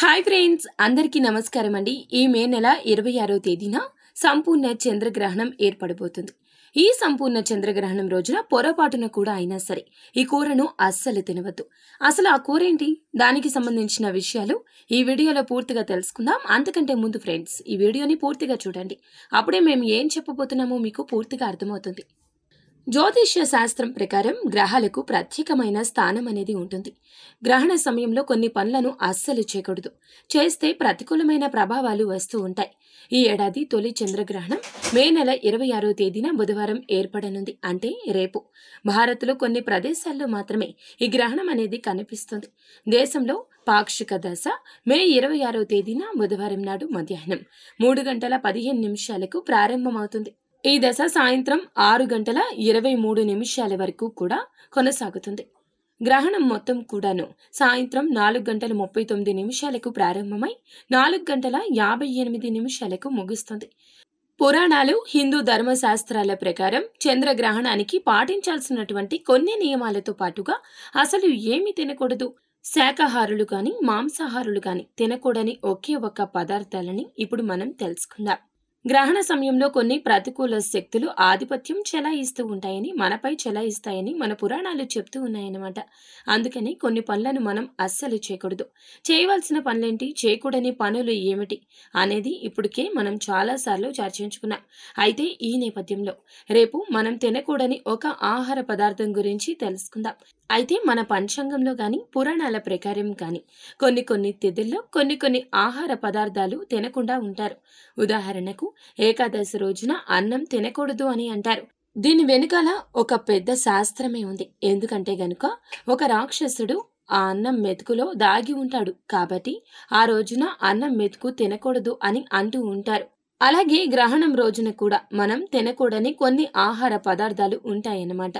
hi friends అందరికీ నమస్కారం అండి ఈ మే నెల ఇరవై ఆరో తేదీన సంపూర్ణ చంద్రగ్రహణం ఏర్పడబోతుంది ఈ సంపూర్ణ చంద్రగ్రహణం రోజున పొరపాటున కూడా అయినా సరే ఈ కూరను అస్సలు తినవద్దు అసలు ఆ కూర ఏంటి దానికి సంబంధించిన విషయాలు ఈ వీడియోలో పూర్తిగా తెలుసుకుందాం అంతకంటే ముందు ఫ్రెండ్స్ ఈ వీడియోని పూర్తిగా చూడండి అప్పుడే మేము ఏం చెప్పబోతున్నామో మీకు పూర్తిగా అర్థమవుతుంది జ్యోతిష్య శాస్త్రం ప్రకారం గ్రహాలకు ప్రత్యేకమైన స్థానం అనేది ఉంటుంది గ్రహణ సమయంలో కొన్ని పనులను అస్సలు చేయకూడదు చేస్తే ప్రతికూలమైన ప్రభావాలు వస్తూ ఉంటాయి ఈ ఏడాది తొలి చంద్రగ్రహణం మే నెల ఇరవై ఆరో తేదీన బుధవారం ఏర్పడనుంది అంటే రేపు భారత్లో కొన్ని ప్రదేశాల్లో మాత్రమే ఈ గ్రహణం అనేది కనిపిస్తుంది దేశంలో పాక్షిక దశ మే ఇరవై ఆరో తేదీన బుధవారం నాడు మధ్యాహ్నం మూడు గంటల పదిహేను నిమిషాలకు ప్రారంభమవుతుంది ఈ దశ సాయంత్రం ఆరు గంటల ఇరవై మూడు నిమిషాల వరకు కూడా కొనసాగుతుంది గ్రహణం మొత్తం కూడాను సాయంత్రం నాలుగు గంటల ముప్పై తొమ్మిది నిమిషాలకు ప్రారంభమై నాలుగు గంటల యాభై ఎనిమిది నిమిషాలకు ముగుస్తుంది పురాణాలు హిందూ ధర్మశాస్త్రాల ప్రకారం చంద్రగ్రహణానికి పాటించాల్సినటువంటి కొన్ని నియమాలతో పాటుగా అసలు ఏమి తినకూడదు శాకాహారులు కానీ మాంసాహారులు కానీ తినకూడని ఒకే ఒక్క పదార్థాలని ఇప్పుడు మనం తెలుసుకుందాం గ్రహణ సమయంలో కొన్ని ప్రతికూల శక్తులు ఆధిపత్యం చెలాయిస్తూ ఉంటాయని మనపై చెలాయిస్తాయని మన పురాణాలు చెప్తూ ఉన్నాయన్నమాట అందుకని కొన్ని పనులను మనం అస్సలు చేయకూడదు చేయవలసిన పనులేంటి చేయకూడని పనులు ఏమిటి అనేది ఇప్పటికే మనం చాలాసార్లు చర్చించుకున్నాం అయితే ఈ నేపథ్యంలో రేపు మనం తినకూడని ఒక ఆహార పదార్థం గురించి తెలుసుకుందాం అయితే మన పంచాంగంలో కానీ పురాణాల ప్రకారం కానీ కొన్ని కొన్ని తిథుల్లో కొన్ని కొన్ని ఆహార పదార్థాలు తినకుండా ఉంటారు ఉదాహరణకు ఏకాదశి రోజున అన్నం తినకూడదు అని అంటారు దీని వెనుకాల ఒక పెద్ద శాస్త్రమే ఉంది ఎందుకంటే గనుక ఒక రాక్షసుడు ఆ అన్నం మెతుకులో దాగి ఉంటాడు కాబట్టి ఆ రోజున అన్నం మెతుకు తినకూడదు అని అంటూ ఉంటారు అలాగే గ్రహణం రోజున కూడా మనం తినకూడని కొన్ని ఆహార పదార్థాలు ఉంటాయన్నమాట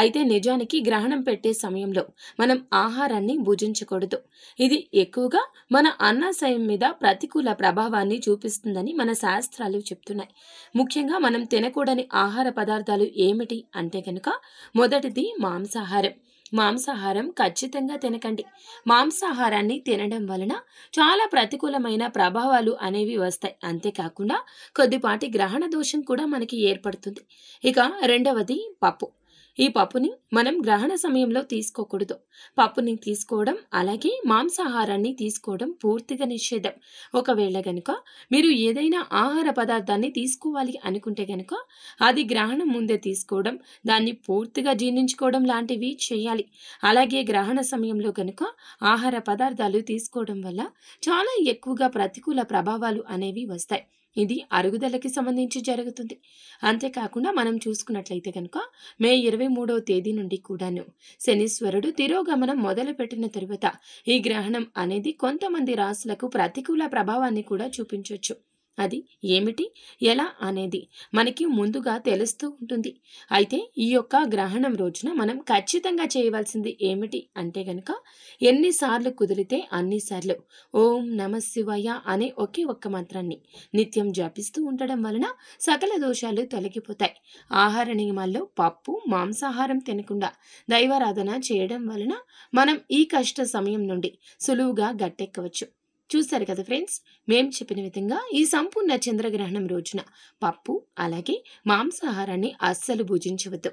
అయితే నిజానికి గ్రహణం పెట్టే సమయంలో మనం ఆహారాన్ని భుజించకూడదు ఇది ఎక్కువగా మన అన్నాశయం మీద ప్రతికూల ప్రభావాన్ని చూపిస్తుందని మన శాస్త్రాలు చెప్తున్నాయి ముఖ్యంగా మనం తినకూడని ఆహార పదార్థాలు ఏమిటి అంటే కనుక మొదటిది మాంసాహారం మాంసాహారం ఖచ్చితంగా తినకండి మాంసాహారాన్ని తినడం వలన చాలా ప్రతికూలమైన ప్రభావాలు అనేవి వస్తాయి అంతేకాకుండా కొద్దిపాటి గ్రహణ దోషం కూడా మనకి ఏర్పడుతుంది ఇక రెండవది పప్పు ఈ పప్పుని మనం గ్రహణ సమయంలో తీసుకోకూడదు పప్పుని తీసుకోవడం అలాగే మాంసాహారాన్ని తీసుకోవడం పూర్తిగా నిషేధం ఒకవేళ గనుక మీరు ఏదైనా ఆహార పదార్థాన్ని తీసుకోవాలి అనుకుంటే గనుక అది గ్రహణం ముందే తీసుకోవడం దాన్ని పూర్తిగా జీర్ణించుకోవడం లాంటివి చేయాలి అలాగే గ్రహణ సమయంలో గనుక ఆహార పదార్థాలు తీసుకోవడం వల్ల చాలా ఎక్కువగా ప్రతికూల ప్రభావాలు అనేవి వస్తాయి ఇది అరుగుదలకి సంబంధించి జరుగుతుంది అంతేకాకుండా మనం చూసుకున్నట్లయితే కనుక మే ఇరవై మూడవ తేదీ నుండి కూడాను శనీశ్వరుడు తిరోగమనం మొదలుపెట్టిన తరువాత ఈ గ్రహణం అనేది కొంతమంది రాసులకు ప్రతికూల ప్రభావాన్ని కూడా చూపించవచ్చు అది ఏమిటి ఎలా అనేది మనకి ముందుగా తెలుస్తూ ఉంటుంది అయితే ఈ యొక్క గ్రహణం రోజున మనం ఖచ్చితంగా చేయవలసింది ఏమిటి అంటే కనుక ఎన్నిసార్లు కుదిరితే అన్నిసార్లు ఓం నమ శివయ అనే ఒకే ఒక్క మంత్రాన్ని నిత్యం జపిస్తూ ఉండడం వలన సకల దోషాలు తొలగిపోతాయి ఆహార నియమాల్లో పప్పు మాంసాహారం తినకుండా దైవారాధన చేయడం వలన మనం ఈ కష్ట సమయం నుండి సులువుగా గట్టెక్కవచ్చు చూశారు కదా ఫ్రెండ్స్ మేం చెప్పిన విధంగా ఈ సంపూర్ణ చంద్రగ్రహణం రోజున పప్పు అలాగే మాంసాహారాన్ని అస్సలు భుజించవద్దు